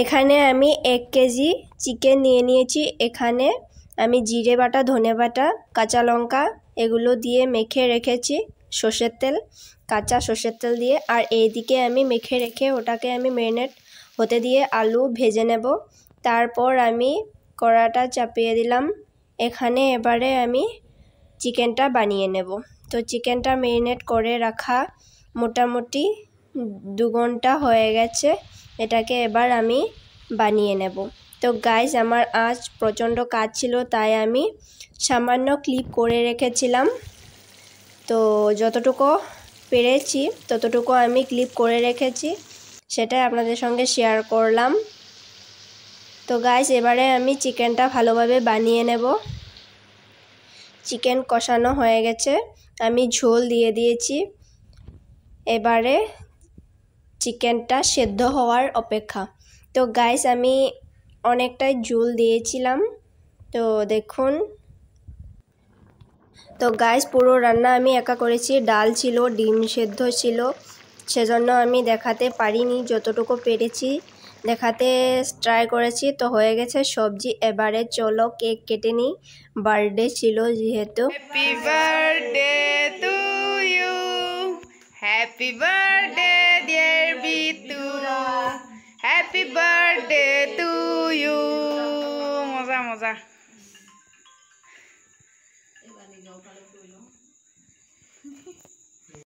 এখানে আমি এক কেজি চিকেন নিয়ে নিয়েছি এখানে আমি জিরে বাটা ধনে বাটা কাঁচা লঙ্কা এগুলো দিয়ে মেখে রেখেছি সর্ষের তেল কাঁচা সর্ষের তেল দিয়ে আর এইদিকে আমি মেখে রেখে ওটাকে আমি ম্যারিনেট হতে দিয়ে আলু ভেজে নেব তারপর আমি কড়াটা চাপিয়ে দিলাম এখানে এবারে আমি চিকেনটা বানিয়ে নেব তো চিকেনটা ম্যারিনেট করে রাখা মোটামুটি দু ঘন্টা হয়ে গেছে এটাকে এবার আমি বানিয়ে নেব তো গাইজ আমার আজ প্রচণ্ড কাজ ছিল তাই আমি সামান্য ক্লিপ করে রেখেছিলাম তো যতটুকু পেরেছি ততটুকু আমি ক্লিপ করে রেখেছি সেটাই আপনাদের সঙ্গে শেয়ার করলাম তো গাইজ এবারে আমি চিকেনটা ভালোভাবে বানিয়ে নেব চিকেন কষানো হয়ে গেছে আমি ঝোল দিয়ে দিয়েছি এবারে চিকেনটা সেদ্ধ হওয়ার অপেক্ষা তো গাইস আমি অনেকটাই জুল দিয়েছিলাম তো দেখুন তো গাইস পুরো রান্না আমি একা করেছি ডাল ছিল ডিম সেদ্ধ ছিল সেজন্য আমি দেখাতে পারিনি যতটুকু পেরেছি দেখাতে ট্রাই করেছি তো হয়ে গেছে সবজি এবারে চলো কেক কেটে নিই বার্থডে ছিল যেহেতু বাৰ্থডে টু ইউ মজা মজা এইবাৰ নিজৰ ফালে কৰি লওঁ